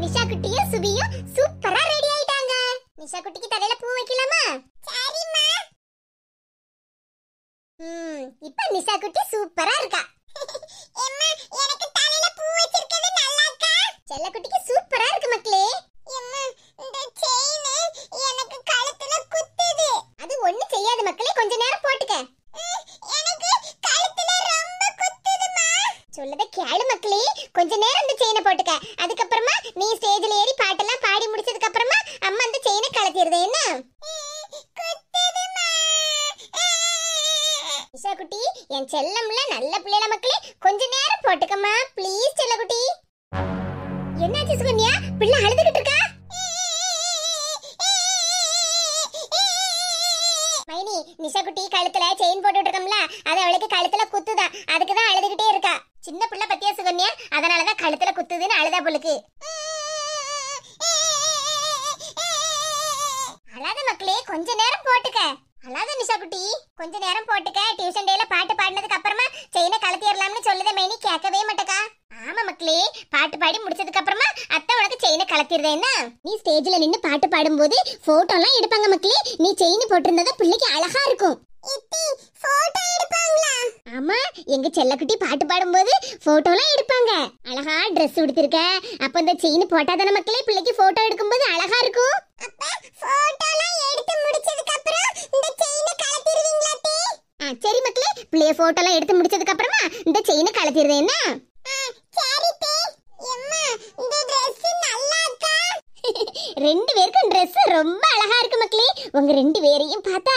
நிஷா குட்டியும் சுபியும் சூப்பரா ரெடி ஆயிட்டாங்க நிஷா குட்டிக்கு தலையில பூ வைக்கலாமா சரிம்மா ம் இப்போ நிஷா குட்டி சூப்பரா இருக்கா எனக்கு தலையில பூ வச்சிருக்கிறது நல்லா இருக்கா செல்ல குட்டிக்கு சூப்பரா இருக்கு மக்களே என் செல்லம்ல நல்ல பிள்ளைல மக்களே கொஞ்ச நேரம் போட்டுக்கம்மா ப்ளீஸ் செல்ல குட்டி என்னாச்சு சுகன்யா பிள்ளை அழுதுகிட்டு இருக்கா மைனி குட்டி கழுத்துல செயின் போட்டுட்டு இருக்கோம்ல அது அவளுக்கு கழுத்துல குத்துதான் அதுக்கு தான் அழுதுகிட்டே இருக்கா சின்ன பிள்ளை பத்தியா சுகன்யா அதனாலதான் கழுத்துல குத்துதுன்னு அழுதா பிள்ளைக்கு அழாத மக்களே கொஞ்ச நேரம் போட்டுக்க அல்லாத நிஷா குட்டி கொஞ்ச நேரம் போட்டுக்க டியூஷன் டேல பாட்டு பாடினதுக்கு அப்புறமா செயினை கலத்திடலாம்னு சொல்லுத மேனி கேட்கவே மாட்டக்கா ஆமா மக்களே பாட்டு பாடி முடிச்சதுக்கு அப்புறமா அத்தை உனக்கு செயினை கலத்திடுதேன்னா நீ ஸ்டேஜ்ல நின்னு பாட்டு பாடும்போது போட்டோ எல்லாம் எடுப்பாங்க மக்களே நீ செயின் போட்டிருந்தத பிள்ளைக்கு அழகா இருக்கும் ஆமா எங்க செல்லக்குட்டி பாட்டு பாடும்போது போட்டோ எல்லாம் எடுப்பாங்க அழகா ட்ரெஸ் உடுத்திருக்க அப்ப இந்த செயின் போட்டாதான மக்களே பிள்ளைக்கு போட்டோ எடுக்கும்போது அழகா இருக்கும் அப்ப எடுத்து முடிச்சதுக்கு இந்த செயினை கழட்டிடுவீங்களா சரி மக்களே பிள்ளைய எல்லாம் எடுத்து முடிச்சதுக்கு அப்புறமா இந்த செயினை கழட்டிடுது என்ன சரி ரெண்டு பேருக்கும் Dress ரொம்ப அழகா இருக்கு மக்களே உங்க ரெண்டு பேரையும் பார்த்தா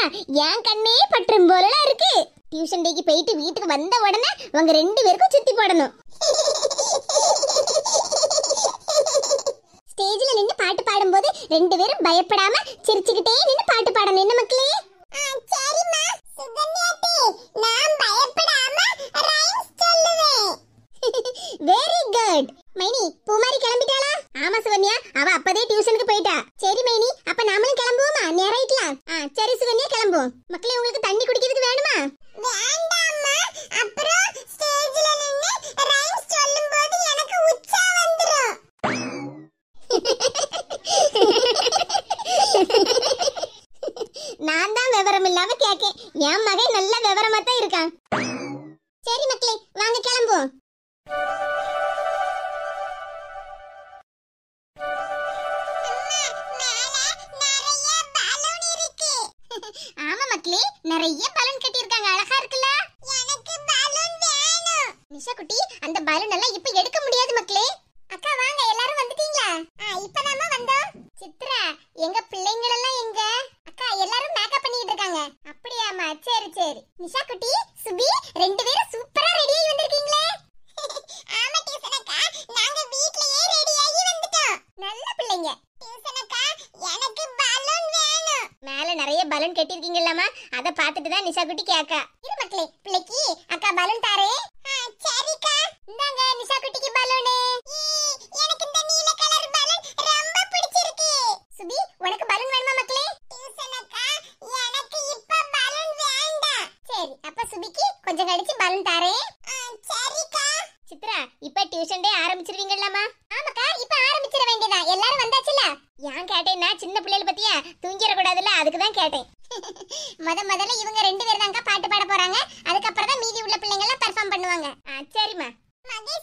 என் கண்ணே பற்றும் போலலாம் இருக்கு டியூஷன் டேக்கு போயிட்டு வீட்டுக்கு வந்த உடனே உங்க ரெண்டு பேருக்கும் சுத்தி போடணும் ரெண்டு பேரும் பயப்படாம சிரிச்சுக்கிட்டே நின்னு பாட்டு பாடணும் என்ன மக்களே சரிம்மா சுகன்யாட்டி நான் பயப்படாம ரைம்ஸ் சொல்லுவேன் வெரி குட் மைனி பூமாரி கிளம்பிட்டாளா ஆமா சுகன்யா அவ அப்பதே டியூஷனுக்கு போயிட்டா சரி மைனி அப்ப நாமளும் கிளம்புவோமா நேராயிக்கலாம் சரி சுகன்யா கிளம்புவோம் மக்களே உங்களுக்கு தண்ணி சரி மக்களே வாங்க கிளம்புவோம் ஆமா மக்களே நிறைய பலூன் கட்டியிருக்காங்க அழகா இருக்குல்ல எனக்கு பலூன் வேணும் நிஷா குட்டி அந்த பலூன் எல்லாம் இப்ப எடுக்க முடியாது மக்களே நிறைய பலூன் கட்டிருக்கீங்கல்லம்மா அதை பார்த்துட்டு தான் நிஷா குட்டி கேட்கா இரு மக்களே பிள்ளைக்கு அக்கா பலூன் தாரே சரிக்கா இந்தாங்க நிஷா குட்டிக்கு பலூனு எனக்கு இந்த நீல கலர் பலூன் ரொம்ப பிடிச்சிருக்கு சுபி உனக்கு பலூன் வேணுமா மக்களே டியூசனக்கா எனக்கு இப்ப பலூன் வேண்டாம் சரி அப்ப சுபிக்கு கொஞ்சம் கழிச்சு பலூன் தாரே சரிக்கா சித்ரா இப்ப டியூஷன் டே ஆரம்பிச்சிருவீங்களாமா ஆமாக்கா இப்ப ஆரம்பிச்சிட வேண்டியதா எல்லாரும் வந்தாச்சுல ஏன் கேட்டேன் நான் சின்ன பிள்ளைகள் பத்தியா தூங்கிடக்கூடாதுல்ல அதுக்கு தான் கேட்டேன் முத முதல்ல இவங்க ரெண்டு பேரும் தாங்க பாட்டு பாட போறாங்க அதுக்கப்புறம் தான் மீதி உள்ள பிள்ளைங்க எல்லாம் பெர்ஃபார்ம் பண்ணுவாங்க சரிம்மா நான் தூங்க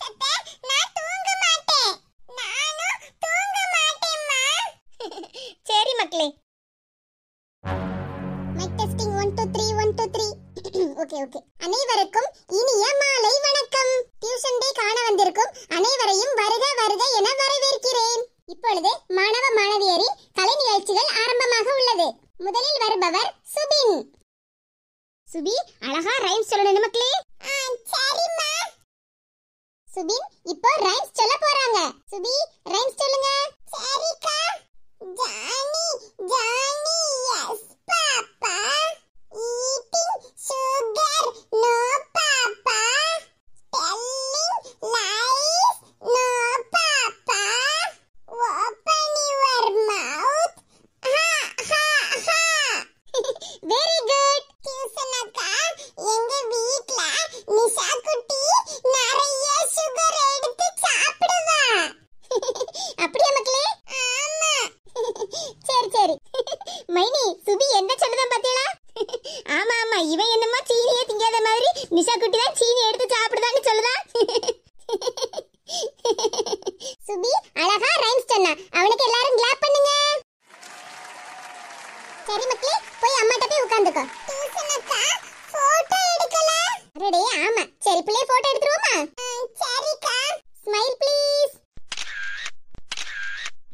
மாட்டேன் நானும் தூங்க மாட்டேன்மா சரி மக்களே testing one two three one two three okay okay Subi அழகா ரைம்ஸ் சொல்லணும் மக்களே சரிம்மா சுபின் இப்போ ரைம்ஸ் சொல்ல போறாங்க சுபி ரைம்ஸ் சொல்லுங்க சரிக்கா ஜானி ஜானி சரி மக்களே போய் கிட்ட போய் உட்கார்ந்துக்கோ டியூஷன் அக்கா போட்டோ எடுக்கல அடடே ஆமா சரி பிள்ளை போட்டோ எடுத்துருவோமா சரிக்கா ஸ்மைல் ப்ளீஸ்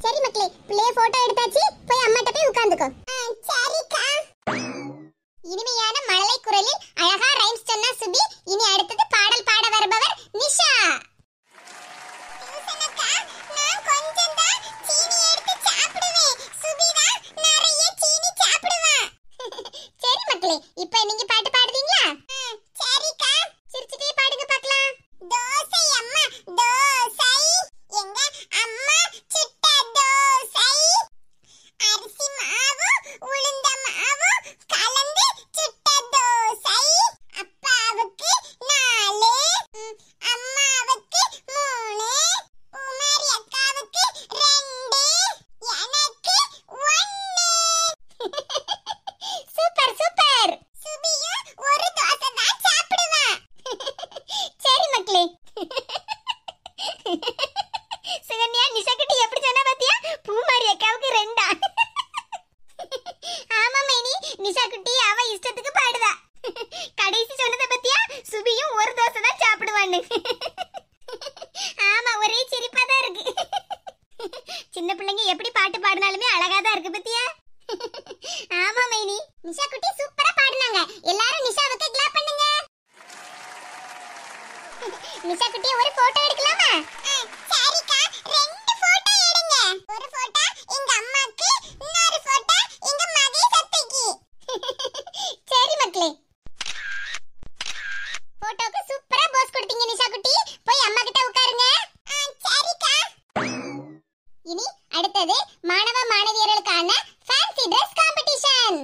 சரி மக்களே பிள்ளை போட்டோ எடுத்தாச்சு போய் கிட்ட போய் உட்கார்ந்துக்கோ சரிக்கா இனிமையான மழலை குரலில் அழகா ரைம்ஸ் சொன்னா சுபி பண்ணுங்க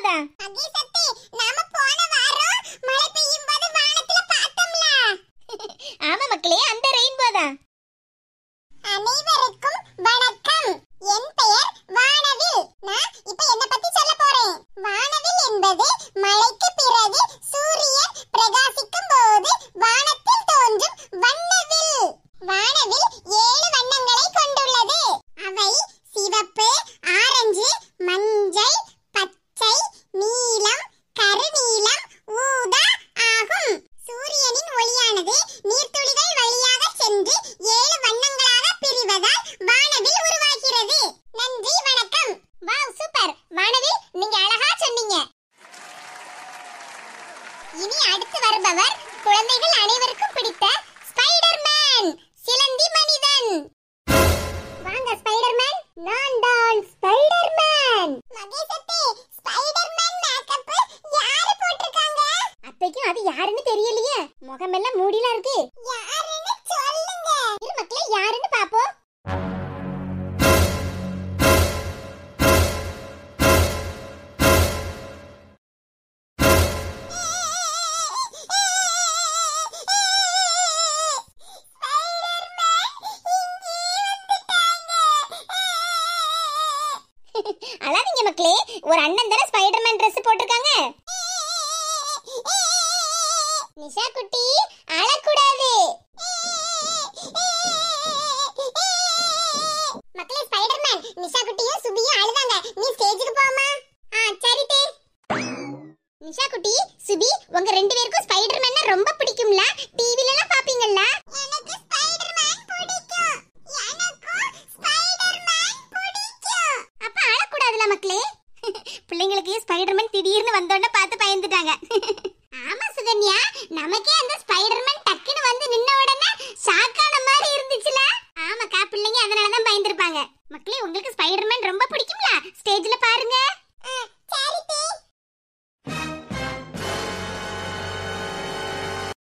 moda. முகமெல்லாம் மூடிலாம் இருக்கு யாருன்னு சொல்லுங்க இரு மக்களே யாருன்னு பாப்போம் அழாதீங்க மக்களே ஒரு அண்ணன் தானே ஸ்பைடர்மேன் ட்ரெஸ் போட்டிருக்காங்க நிஷா குட்டி நிஷா குட்டியும் சுபியும் அழுதாங்க நீ ஸ்டேஜுக்கு போமா ஆ சரி டே நிஷா குட்டி சுபி உங்க ரெண்டு பேருக்கும் ஸ்பைடர்மேன் ரொம்ப பிடிக்கும்ல டிவில எல்லாம் பாப்பீங்கல்ல எனக்கு ஸ்பைடர்மேன் பிடிக்கும் எனக்கு ஸ்பைடர்மேன் பிடிக்கும் அப்ப அழக்கூடாதுல மக்களே பிள்ளைங்களுக்கு ஸ்பைடர்மேன் திடீர்னு வந்தோடனே பார்த்து பயந்துட்டாங்க